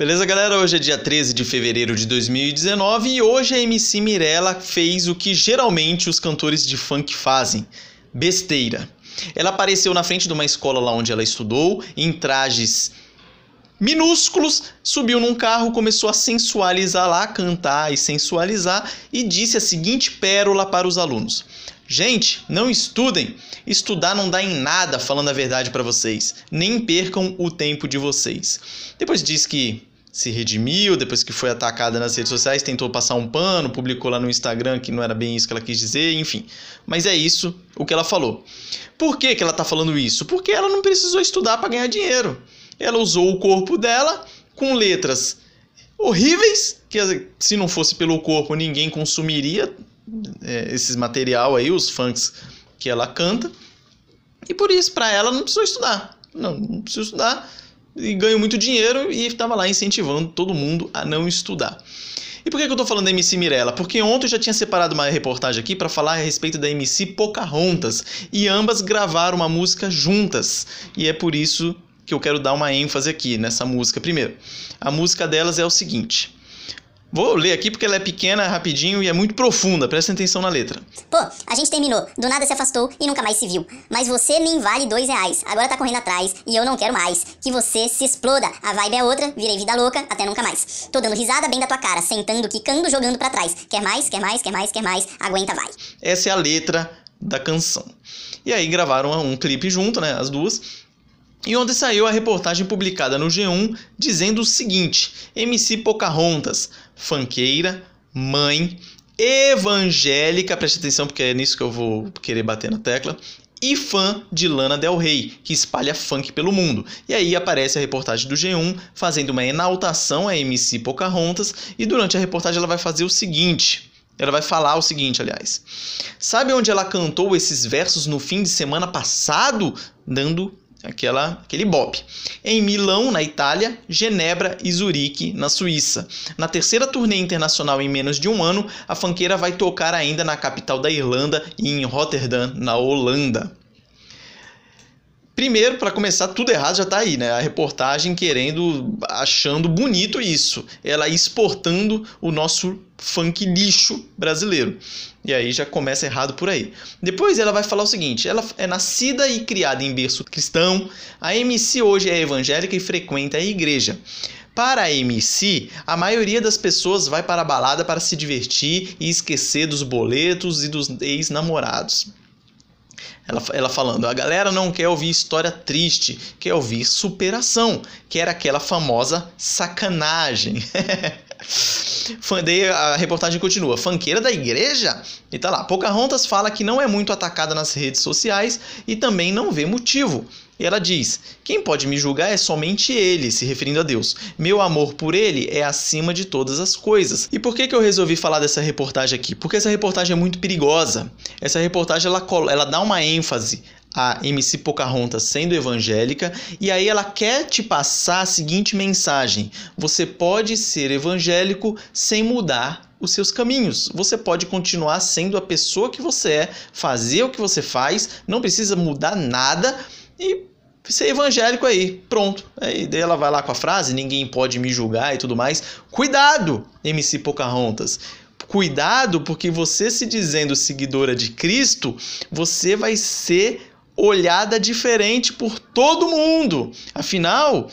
Beleza, galera? Hoje é dia 13 de fevereiro de 2019 e hoje a MC Mirella fez o que geralmente os cantores de funk fazem: besteira. Ela apareceu na frente de uma escola lá onde ela estudou, em trajes minúsculos, subiu num carro, começou a sensualizar lá, cantar e sensualizar e disse a seguinte pérola para os alunos: Gente, não estudem. Estudar não dá em nada, falando a verdade para vocês. Nem percam o tempo de vocês. Depois disse que se redimiu depois que foi atacada nas redes sociais, tentou passar um pano, publicou lá no Instagram que não era bem isso que ela quis dizer, enfim. Mas é isso o que ela falou. Por que, que ela tá falando isso? Porque ela não precisou estudar para ganhar dinheiro. Ela usou o corpo dela com letras horríveis, que se não fosse pelo corpo ninguém consumiria é, esses material aí, os funks que ela canta. E por isso, para ela, não precisou estudar. Não, não precisou estudar e ganho muito dinheiro e estava lá incentivando todo mundo a não estudar. E por que, que eu estou falando da MC Mirella? Porque ontem eu já tinha separado uma reportagem aqui para falar a respeito da MC Pocahontas e ambas gravaram uma música juntas e é por isso que eu quero dar uma ênfase aqui nessa música primeiro. A música delas é o seguinte. Vou ler aqui porque ela é pequena, rapidinho e é muito profunda. Presta atenção na letra. Pô, a gente terminou. Do nada se afastou e nunca mais se viu. Mas você nem vale dois reais. Agora tá correndo atrás e eu não quero mais. Que você se exploda. A vibe é outra, virei vida louca, até nunca mais. Tô dando risada bem da tua cara, sentando, quicando, jogando para trás. Quer mais, quer mais, quer mais, quer mais. Aguenta, vai. Essa é a letra da canção. E aí gravaram um clipe junto, né? As duas. E onde saiu a reportagem publicada no G1 dizendo o seguinte: MC Pocahontas, fanqueira, mãe, evangélica, preste atenção porque é nisso que eu vou querer bater na tecla, e fã de Lana Del Rey, que espalha funk pelo mundo. E aí aparece a reportagem do G1 fazendo uma enaltação a MC Pocahontas e durante a reportagem ela vai fazer o seguinte. Ela vai falar o seguinte, aliás. Sabe onde ela cantou esses versos no fim de semana passado? Dando aquela, aquele bop. Em Milão, na Itália, Genebra e Zurique, na Suíça. Na terceira turnê internacional em menos de um ano, a fanqueira vai tocar ainda na capital da Irlanda e em Rotterdam, na Holanda. Primeiro, para começar, tudo errado já está aí, né? A reportagem querendo, achando bonito isso. Ela exportando o nosso funk lixo brasileiro. E aí já começa errado por aí. Depois ela vai falar o seguinte: ela é nascida e criada em berço cristão. A MC hoje é evangélica e frequenta a igreja. Para a MC, a maioria das pessoas vai para a balada para se divertir e esquecer dos boletos e dos ex-namorados. Ela, ela, falando, a galera não quer ouvir história triste, quer ouvir superação, que era aquela famosa sacanagem. Fandei, a reportagem continua. Fanqueira da igreja? E tá lá. Pocahontas fala que não é muito atacada nas redes sociais e também não vê motivo. E ela diz: Quem pode me julgar é somente ele, se referindo a Deus. Meu amor por ele é acima de todas as coisas. E por que, que eu resolvi falar dessa reportagem aqui? Porque essa reportagem é muito perigosa. Essa reportagem ela, ela dá uma ênfase a MC Pocahontas sendo evangélica, e aí ela quer te passar a seguinte mensagem: você pode ser evangélico sem mudar os seus caminhos. Você pode continuar sendo a pessoa que você é, fazer o que você faz, não precisa mudar nada e ser evangélico aí, pronto. Aí daí ela vai lá com a frase: ninguém pode me julgar e tudo mais. Cuidado, MC Pocahontas cuidado, porque você se dizendo seguidora de Cristo, você vai ser olhada diferente por todo mundo. Afinal,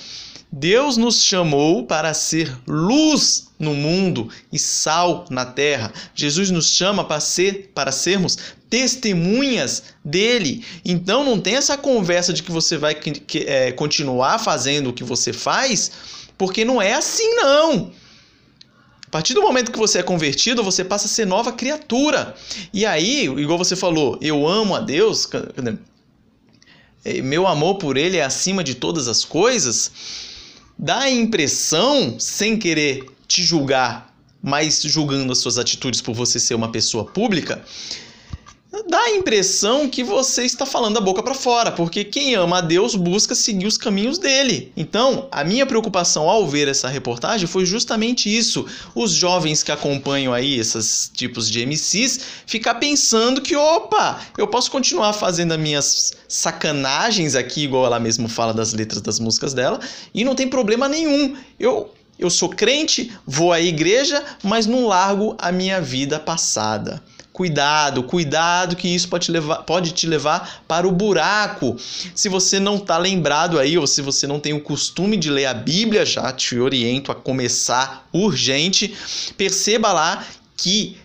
Deus nos chamou para ser luz no mundo e sal na terra. Jesus nos chama para ser para sermos testemunhas dele. Então não tem essa conversa de que você vai que, é, continuar fazendo o que você faz, porque não é assim não. A partir do momento que você é convertido, você passa a ser nova criatura. E aí, igual você falou, eu amo a Deus, é, meu amor por ele é acima de todas as coisas, dá a impressão, sem querer te julgar, mas julgando as suas atitudes por você ser uma pessoa pública, dá a impressão que você está falando da boca para fora, porque quem ama a Deus busca seguir os caminhos dele. Então, a minha preocupação ao ver essa reportagem foi justamente isso. Os jovens que acompanham aí esses tipos de MCs ficar pensando que, opa, eu posso continuar fazendo as minhas sacanagens aqui, igual ela mesmo fala das letras das músicas dela, e não tem problema nenhum. Eu eu sou crente, vou à igreja, mas não largo a minha vida passada. Cuidado, cuidado que isso pode te levar, pode te levar para o buraco. Se você não está lembrado aí, ou se você não tem o costume de ler a Bíblia, já te oriento a começar urgente. Perceba lá que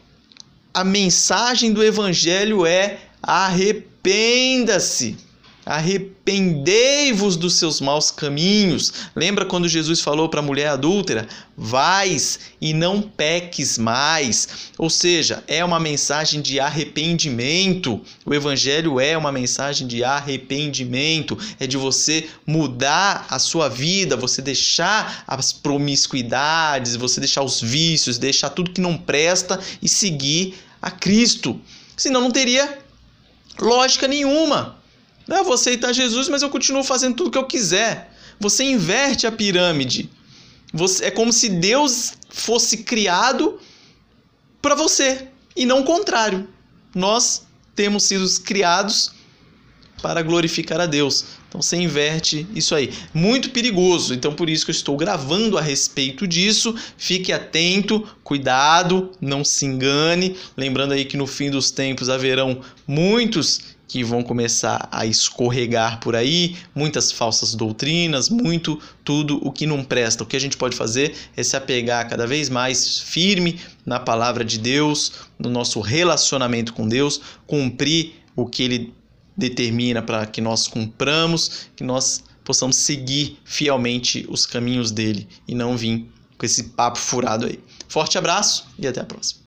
a mensagem do Evangelho é arrependa-se. Arrependei-vos dos seus maus caminhos. Lembra quando Jesus falou para a mulher adúltera: Vais e não peques mais. Ou seja, é uma mensagem de arrependimento. O Evangelho é uma mensagem de arrependimento. É de você mudar a sua vida, você deixar as promiscuidades, você deixar os vícios, deixar tudo que não presta e seguir a Cristo. Senão não teria lógica nenhuma eu vou aceitar Jesus, mas eu continuo fazendo tudo o que eu quiser. Você inverte a pirâmide. Você, é como se Deus fosse criado para você e não o contrário. Nós temos sido criados para glorificar a Deus. Então você inverte isso aí. Muito perigoso. Então por isso que eu estou gravando a respeito disso. Fique atento, cuidado, não se engane. Lembrando aí que no fim dos tempos haverão muitos que vão começar a escorregar por aí, muitas falsas doutrinas, muito tudo o que não presta. O que a gente pode fazer é se apegar cada vez mais firme na palavra de Deus, no nosso relacionamento com Deus, cumprir o que ele determina para que nós cumpramos, que nós possamos seguir fielmente os caminhos dele e não vir com esse papo furado aí. Forte abraço e até a próxima.